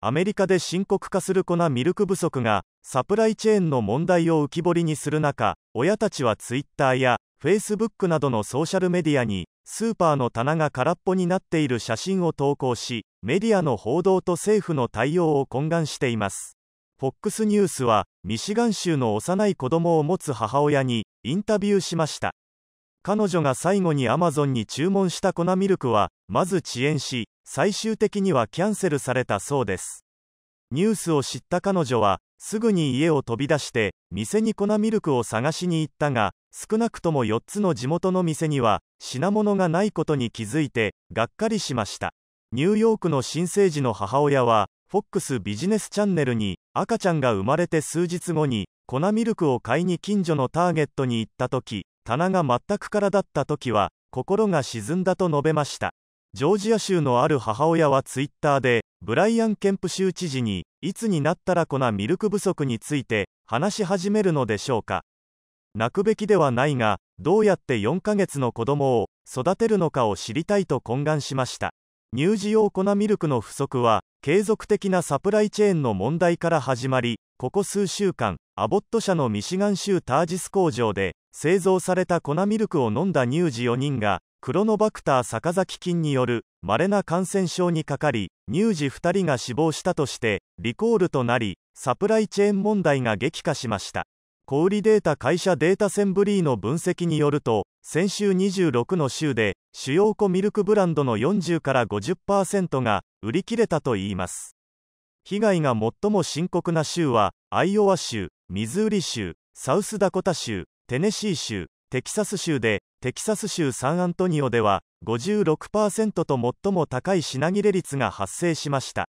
アメリカで深刻化する粉ミルク不足がサプライチェーンの問題を浮き彫りにする中親たちはツイッターやフェイスブックなどのソーシャルメディアにスーパーの棚が空っぽになっている写真を投稿しメディアの報道と政府の対応を懇願しています FOX ニュースはミシガン州の幼い子供を持つ母親にインタビューしました彼女が最後にアマゾンに注文した粉ミルクはまず遅延し最終的にはキャンセルされたそうですニュースを知った彼女はすぐに家を飛び出して店に粉ミルクを探しに行ったが少なくとも4つの地元の店には品物がないことに気づいてがっかりしましたニューヨークの新生児の母親は FOX ビジネスチャンネルに赤ちゃんが生まれて数日後に粉ミルクを買いに近所のターゲットに行った時棚が全く空だった時は心が沈んだと述べましたジョージア州のある母親はツイッターで、ブライアン・ケンプ州知事に、いつになったら粉ミルク不足について話し始めるのでしょうか。泣くべきではないが、どうやって4ヶ月の子供を育てるのかを知りたいと懇願しました。乳児用粉ミルクの不足は、継続的なサプライチェーンの問題から始まり、ここ数週間、アボット社のミシガン州タージス工場で、製造された粉ミルクを飲んだ乳児4人が、クロノバクター坂崎菌による稀な感染症にかかり乳児2人が死亡したとしてリコールとなりサプライチェーン問題が激化しました小売データ会社データセンブリーの分析によると先週26の週で主要子ミルクブランドの40から50%が売り切れたといいます被害が最も深刻な州はアイオワ州ミズーリ州サウスダコタ州テネシー州テキサス州でテキサス州サンアントニオでは56%と最も高い品切れ率が発生しました